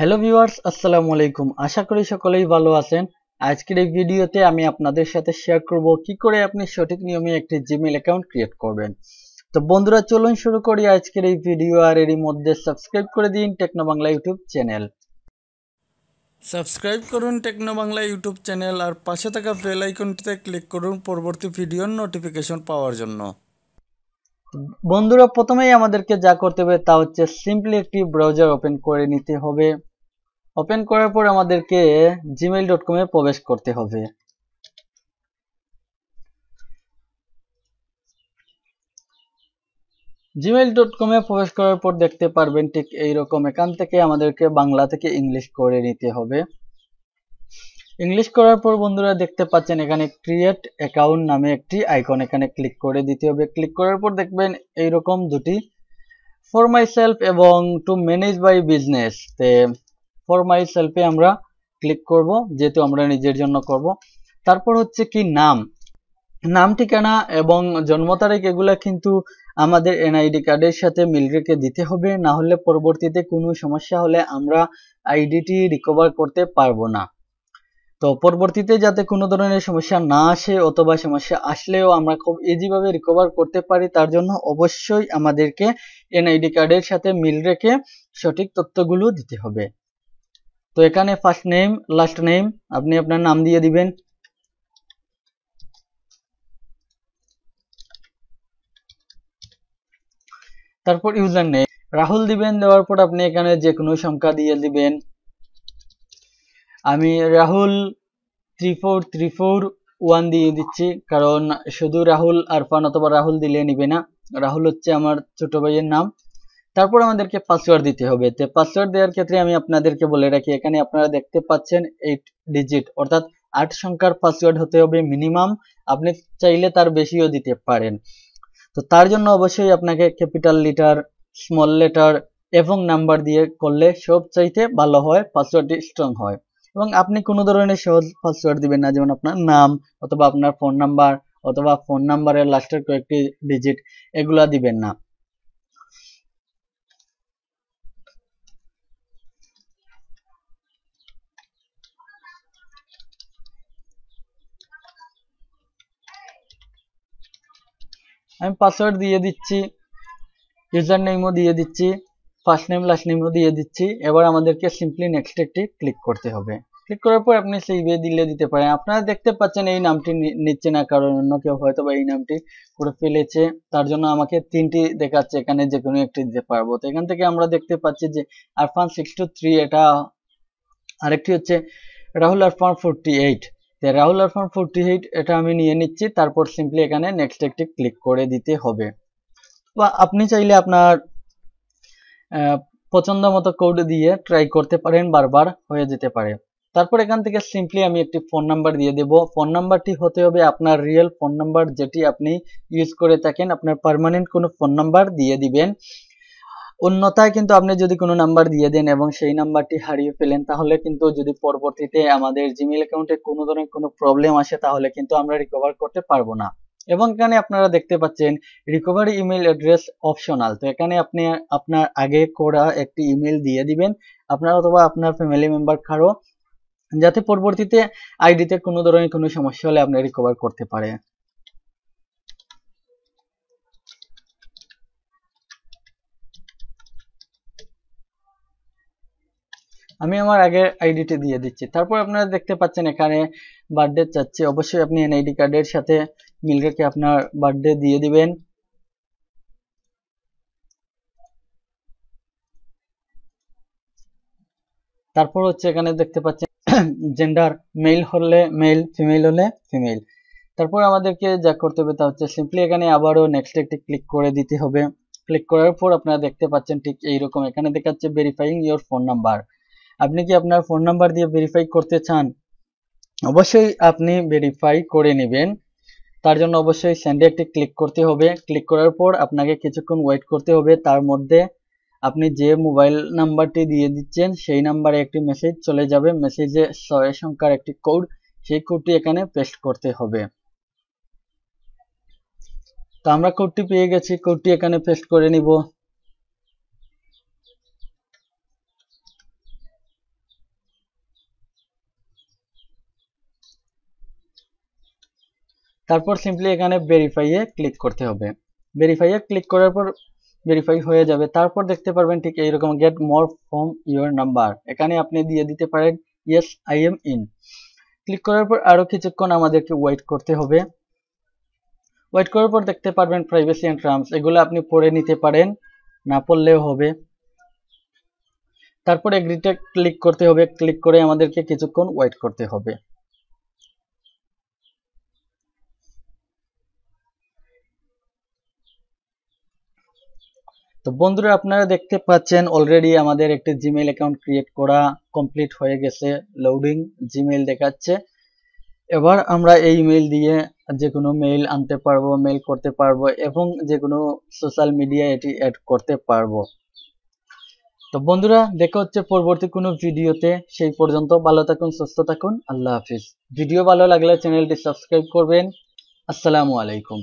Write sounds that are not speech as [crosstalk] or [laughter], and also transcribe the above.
hello viewers আসসালামু আলাইকুম আশা করি সকলেই ভালো আছেন আজকের এই ভিডিওতে আমি আপনাদের সাথে শেয়ার করব কি করে আপনি সঠিক নিয়মে একটি জিমেল অ্যাকাউন্ট ক্রিয়েট করবেন তো বন্ধুরা চলুন শুরু করি আজকের এই ভিডিও আর এরই মধ্যে সাবস্ক্রাইব করে দিন Techno Bangla YouTube channel subscribe করুন টেকনো বাংলা ইউটিউব চ্যানেল আর পাশে থাকা বেল আইকনটিতে ক্লিক করুন পরবর্তী ভিডিওর নোটিফিকেশন পাওয়ার জন্য বন্ধুরা প্রথমেই আমাদেরকে যা করতে হবে তা হচ্ছে সিম্পলি একটি ব্রাউজার ওপেন করে নিতে হবে ওপেন করার পর আমাদেরকে জিমেইল ডট কমে প্রবেশ করতে হবে জিমেইল ডট কমে প্রবেশ করার পর দেখতে পারবেন ঠিক এইরকম এখান থেকে আমাদেরকে বাংলা থেকে ইংলিশ করে নিতে হবে ইংলিশ করার পর বন্ধুরা দেখতে পাচ্ছেন এখানে ক্রিয়েট অ্যাকাউন্ট নামে একটি আইকন এখানে ক্লিক করে দিতে হবে ক্লিক করার পর দেখবেন এইরকম দুটি ফর মাই সেলফ এবং টু ম্যানেজ বাই বিজনেস তে ফর মাই সেলফে আমরা ক্লিক করব যেহেতু আমরা নিজের জন্য করব তারপর হচ্ছে কি নাম নাম ঠিকানা এবং জন্ম তারিখ এগুলা কিন্তু আমাদের এনআইডি কার্ডের সাথে মিল রেখে দিতে হবে না হলে পরবর্তীতে কোনো সমস্যা হলে আমরা আইডিটি রিকভার করতে পারবো না তো পরবর্তীতে যাতে কোনো ধরনের সমস্যা না আসে অথবা সমস্যা আসলেও আমরা খুব ইজিভাবে রিকভার করতে পারি তার জন্য অবশ্যই আমাদেরকে এনআইডি কার্ডের সাথে মিল রেখে সঠিক তথ্যগুলো দিতে হবে তো এখানে ফার্স্ট নেম লাস্ট নেম আপনি আপনার নাম দিয়ে দিবেন তারপর ইউজার নেই রাহুল দিবেন দেওয়ার পর আপনি এখানে যে কোনো সংখ্যা দিয়ে দিবেন আমি Rahul three four three four one দিয়ে দিচ্ছি কারণ শুধু রাহুল আরফান অথবা রাহুল দিলে নিবে না রাহুল হচ্ছে আমার ছোট ভাইয়ের নাম তারপর আমাদেরকে পাসওয়ার্ড দিতে হবে তো পাসওয়ার্ড দেওয়ার ক্ষেত্রে আমি আপনাদেরকে বলে রাখি এখানে আপনারা দেখতে পাচ্ছেন এইট ডিজিট অর্থাৎ আট সংখ্যার পাসওয়ার্ড হতে হবে মিনিমাম আপনি চাইলে তার বেশিও দিতে পারেন তো তার জন্য অবশ্যই আপনাকে ক্যাপিটাল লিটার স্মল লেটার এবং নাম্বার দিয়ে করলে সব চাইতে ভালো হয় পাসওয়ার্ডটি স্ট্রং হয় এবং আপনি কোনো ধরনের সহজ পাসওয়ার্ড দিবেন না যেমন আপনার নাম অথবা আপনার ফোন নাম্বার অথবা ফোন নাম্বারের লাস্টের কয়েকটি ডিজিট এগুলা দিবেন না আমি পাসওয়ার্ড দিয়ে দিচ্ছি ইউজার নেমও দিয়ে দিচ্ছি ফার্স্ট নেম লাস্ট নেমও দিয়ে দিচ্ছি এবার আমাদেরকে সিম্পলি নেক্সট একটি ক্লিক করতে হবে ক্লিক করার পর আপনি সেই বে দিলে দিতে পারেন আপনারা দেখতে পাচ্ছেন এই নামটি নিচ্ছে না কারণ অন্য কেউ হয়তো বা এই নামটি করে ফেলেছে তার জন্য আমাকে তিনটি দেখাচ্ছে এখানে যে কোনো একটি দিতে পারবো তো এখান থেকে আমরা দেখতে পাচ্ছি যে আরফান সিক্স টু থ্রি এটা আরেকটি হচ্ছে Rahul Arfan forty eight Rahul Arfan forty eight এটা আমি নিয়ে নিচ্ছি তারপর সিম্পলি এখানে নেক্সট একটি ক্লিক করে দিতে হবে বা আপনি চাইলে আপনার পছন্দ মতো কোড দিয়ে ট্রাই করতে পারেন বারবার হয়ে যেতে পারে তারপর এখান থেকে সিম্পলি আমি একটি ফোন নাম্বার দিয়ে দেব ফোন নাম্বারটি হতে হবে আপনার রিয়েল ফোন নাম্বার যেটি আপনি ইউজ করে থাকেন আপনার পারমানেন্ট কোনো ফোন নাম্বার দিয়ে দিবেন অন্যথায় কিন্তু আপনি যদি কোনো নাম্বার দিয়ে দেন এবং সেই নাম্বারটি হারিয়ে ফেলেন তাহলে কিন্তু যদি পরবর্তীতে আমাদের জিমেল অ্যাকাউন্টে কোনো ধরনের কোনো প্রবলেম আসে তাহলে কিন্তু আমরা রিকভার করতে পারবো না এবং এখানে আপনারা দেখতে পাচ্ছেন রিকভারি ইমেল অ্যাড্রেস অপশনাল তো এখানে আপনি আপনার আগে করা একটি ইমেল দিয়ে দিবেন আপনার অথবা আপনার ফ্যামিলি মেম্বার কারো যাতে পরবর্তীতে আইডিতে কোনো ধরনের কোনো সমস্যা হলে আপনি রিকভার করতে পারে আমি আমার আগের আইডিটি দিয়ে দিচ্ছি তারপর আপনারা দেখতে পাচ্ছেন এখানে বার্থডে চাচ্ছে অবশ্যই আপনি এনআইডি কার্ডের সাথে মিল রেখে আপনার বার্থডে দিয়ে দিবেন তারপর হচ্ছে এখানে দেখতে পাচ্ছেন জেন্ডার [clears throat] মেল হলে মেল ফিমেল হলে ফিমেল তারপর আমাদেরকে যা করতে হবে তা হচ্ছে সিম্পলি এখানে আবারও নেক্সট একটি ক্লিক করে দিতে হবে ক্লিক করার পর আপনারা দেখতে পাচ্ছেন ঠিক এইরকম এখানে দেখাচ্ছে ভেরিফাইং ইয়োর ফোন নাম্বার আপনি কি আপনার ফোন নাম্বার দিয়ে ভেরিফাই করতে চান অবশ্যই আপনি ভেরিফাই করে নেবেন তার জন্য অবশ্যই স্যান্ডে একটি ক্লিক করতে হবে ক্লিক করার পর আপনাকে কিছুক্ষণ ওয়েট করতে হবে তার মধ্যে আপনি যে মোবাইল নাম্বারটি দিয়ে দিচ্ছেন সেই নাম্বারে একটি মেসেজ চলে যাবে মেসেজে ছয় সংখ্যার একটি কোড সেই কোডটি এখানে পেস্ট করতে হবে তো আমরা কোডটি পেয়ে গেছি কোডটি এখানে পেস্ট করে নিব তারপর সিম্পলি এখানে ভেরিফাইয়ে ক্লিক করতে হবে ভেরিফাইয়ে ক্লিক করার পর ভেরিফাই হয়ে যাবে তারপর দেখতে পারবেন ঠিক এইরকম get more from your number এখানে আপনি দিয়ে দিতে পারেন yes I am in click করার পর আরও কিছুক্ষণ আমাদেরকে ওয়েট করতে হবে ওয়েট করার পর দেখতে পারবেন প্রাইভেসি অ্যান্ড ট্রামস এগুলো আপনি পড়ে নিতে পারেন না পড়লেও হবে তারপর এগ্রিটে ক্লিক করতে হবে ক্লিক করে আমাদেরকে কিছুক্ষণ ওয়েট করতে হবে তো বন্ধুরা আপনারা দেখতে পাচ্ছেন অলরেডি আমাদের একটি জিমেইল অ্যাকাউন্ট ক্রিয়েট করা কমপ্লিট হয়ে গেছে লোডিং জিমেইল দেখাচ্ছে এবার আমরা এই মেইল দিয়ে যে কোনো মেইল আনতে পারবো মেইল করতে পারবো এবং যে কোনো সোশ্যাল মিডিয়ায় এটি অ্যাড করতে পারবো তো বন্ধুরা দেখা হচ্ছে পরবর্তী কোনো ভিডিওতে সেই পর্যন্ত ভালো থাকুন সুস্থ থাকুন আল্লাহ হাফিজ ভিডিও ভালো লাগলে চ্যানেলটি সাবস্ক্রাইব করবেন আসসালামু আলাইকুম